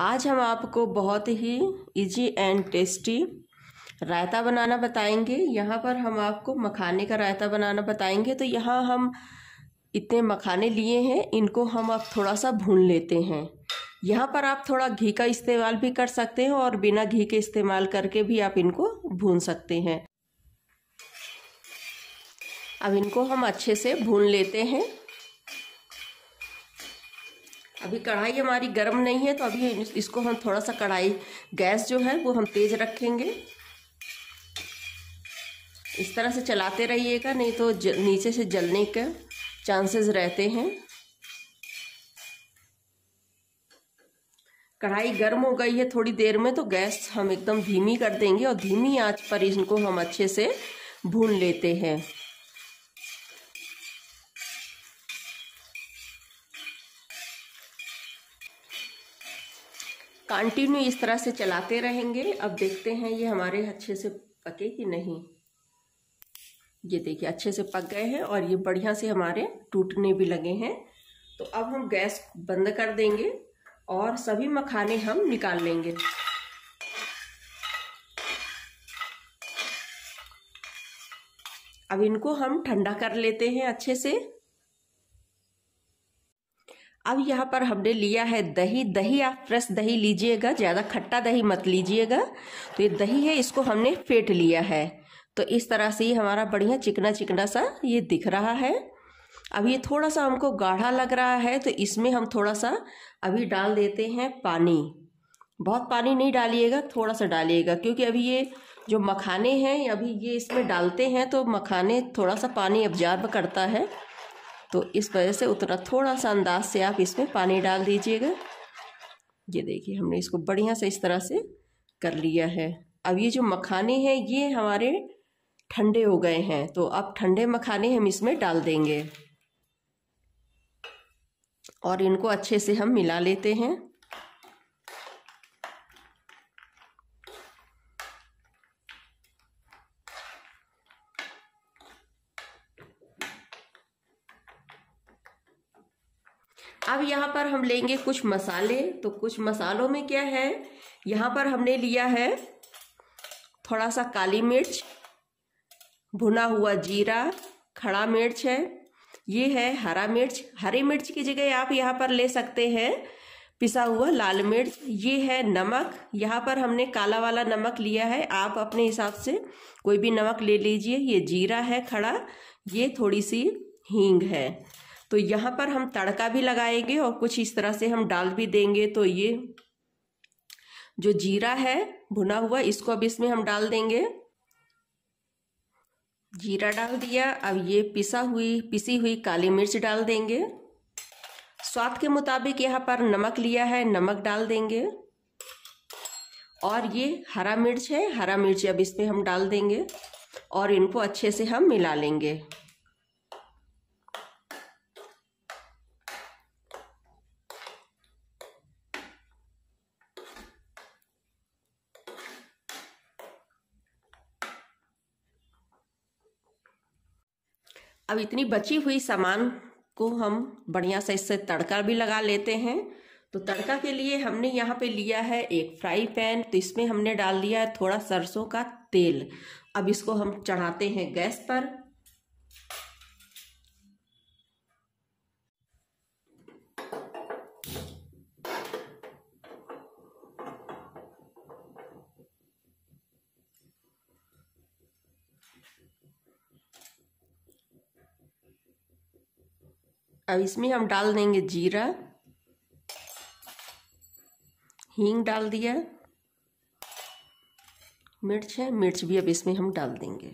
आज हम आपको बहुत ही इजी एंड टेस्टी रायता बनाना बताएंगे यहाँ पर हम आपको मखाने का रायता बनाना बताएंगे तो यहाँ हम इतने मखाने लिए हैं इनको हम अब थोड़ा सा भून लेते हैं यहाँ पर आप थोड़ा घी का इस्तेमाल भी कर सकते हैं और बिना घी के इस्तेमाल करके भी आप इनको भून सकते हैं अब इनको हम अच्छे से भून लेते हैं अभी कढ़ाई हमारी गर्म नहीं है तो अभी इसको हम थोड़ा सा कढ़ाई गैस जो है वो हम तेज़ रखेंगे इस तरह से चलाते रहिएगा नहीं तो ज, नीचे से जलने के चांसेस रहते हैं कढ़ाई गर्म हो गई है थोड़ी देर में तो गैस हम एकदम धीमी कर देंगे और धीमी आंच पर इनको हम अच्छे से भून लेते हैं कंटिन्यू इस तरह से चलाते रहेंगे अब देखते हैं ये हमारे अच्छे से पके कि नहीं ये देखिए अच्छे से पक गए हैं और ये बढ़िया से हमारे टूटने भी लगे हैं तो अब हम गैस बंद कर देंगे और सभी मखाने हम निकाल लेंगे अब इनको हम ठंडा कर लेते हैं अच्छे से अब यहाँ पर हमने लिया है दही दही आप फ्रेश दही लीजिएगा ज़्यादा खट्टा दही मत लीजिएगा तो ये दही है इसको हमने फेंट लिया है तो इस तरह से ये हमारा बढ़िया चिकना चिकना सा ये दिख रहा है अब ये थोड़ा सा हमको गाढ़ा लग रहा है तो इसमें हम थोड़ा सा अभी डाल देते हैं पानी बहुत पानी नहीं डालिएगा थोड़ा सा डालिएगा क्योंकि अभी ये जो मखाने हैं अभी ये इसमें डालते हैं तो मखाने थोड़ा सा पानी ऑब्जर्व करता है तो इस वजह से उतना थोड़ा सा अंदाज से आप इसमें पानी डाल दीजिएगा ये देखिए हमने इसको बढ़िया से इस तरह से कर लिया है अब ये जो मखाने हैं ये हमारे ठंडे हो गए हैं तो अब ठंडे मखाने हम इसमें डाल देंगे और इनको अच्छे से हम मिला लेते हैं अब यहाँ पर हम लेंगे कुछ मसाले तो कुछ मसालों में क्या है यहाँ पर हमने लिया है थोड़ा सा काली मिर्च भुना हुआ जीरा खड़ा मिर्च है ये है हरा मिर्च हरी मिर्च की जगह आप यहाँ पर ले सकते हैं पिसा हुआ लाल मिर्च ये है नमक यहाँ पर हमने काला वाला नमक लिया है आप अपने हिसाब से कोई भी नमक ले लीजिए ये जीरा है खड़ा ये थोड़ी सी हींग है तो यहाँ पर हम तड़का भी लगाएंगे और कुछ इस तरह से हम डाल भी देंगे तो ये जो जीरा है भुना हुआ इसको अब इसमें हम डाल देंगे जीरा डाल दिया अब ये पिसा हुई पिसी हुई काली मिर्च डाल देंगे स्वाद के मुताबिक यहाँ पर नमक लिया है नमक डाल देंगे और ये हरा मिर्च है हरा मिर्च अब इसमें हम डाल देंगे और इनको अच्छे से हम मिला लेंगे अब इतनी बची हुई सामान को हम बढ़िया से इससे तड़का भी लगा लेते हैं तो तड़का के लिए हमने यहाँ पे लिया है एक फ्राई पैन तो इसमें हमने डाल दिया है थोड़ा सरसों का तेल अब इसको हम चढ़ाते हैं गैस पर अब इसमें हम डाल देंगे जीरा हींग डाल दिया मिर्च है मिर्च भी अब इसमें हम डाल देंगे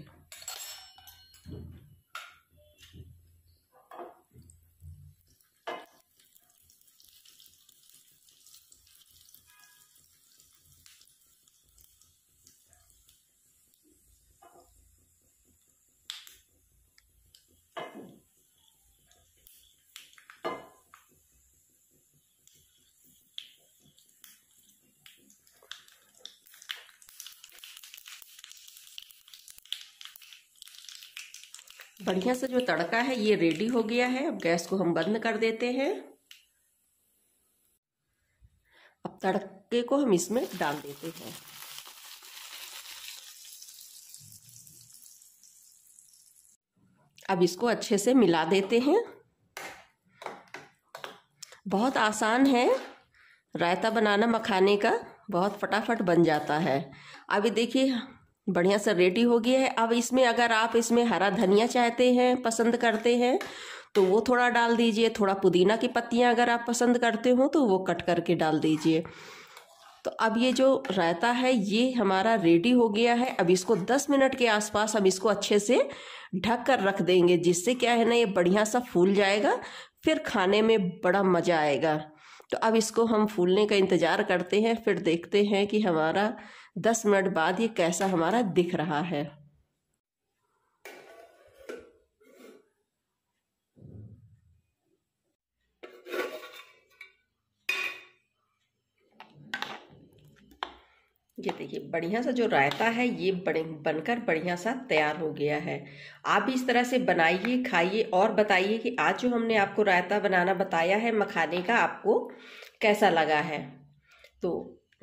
बढ़िया से जो तड़का है ये रेडी हो गया है अब गैस को हम बंद कर देते हैं अब तड़के को हम इसमें डाल देते हैं अब इसको अच्छे से मिला देते हैं बहुत आसान है रायता बनाना मखाने का बहुत फटाफट बन जाता है अभी देखिए बढ़िया से रेडी हो गया है अब इसमें अगर आप इसमें हरा धनिया चाहते हैं पसंद करते हैं तो वो थोड़ा डाल दीजिए थोड़ा पुदीना की पत्तियाँ अगर आप पसंद करते हो तो वो कट करके डाल दीजिए तो अब ये जो रायता है ये हमारा रेडी हो गया है अब इसको 10 मिनट के आसपास हम इसको अच्छे से ढक कर रख देंगे जिससे क्या है ना ये बढ़िया सा फूल जाएगा फिर खाने में बड़ा मज़ा आएगा तो अब इसको हम फूलने का इंतज़ार करते हैं फिर देखते हैं कि हमारा दस मिनट बाद ये कैसा हमारा दिख रहा है ये देखिए बढ़िया सा जो रायता है ये बड़े बनकर बढ़िया सा तैयार हो गया है आप भी इस तरह से बनाइए खाइए और बताइए कि आज जो हमने आपको रायता बनाना बताया है मखाने का आपको कैसा लगा है तो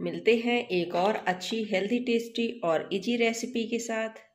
मिलते हैं एक और अच्छी हेल्दी टेस्टी और इजी रेसिपी के साथ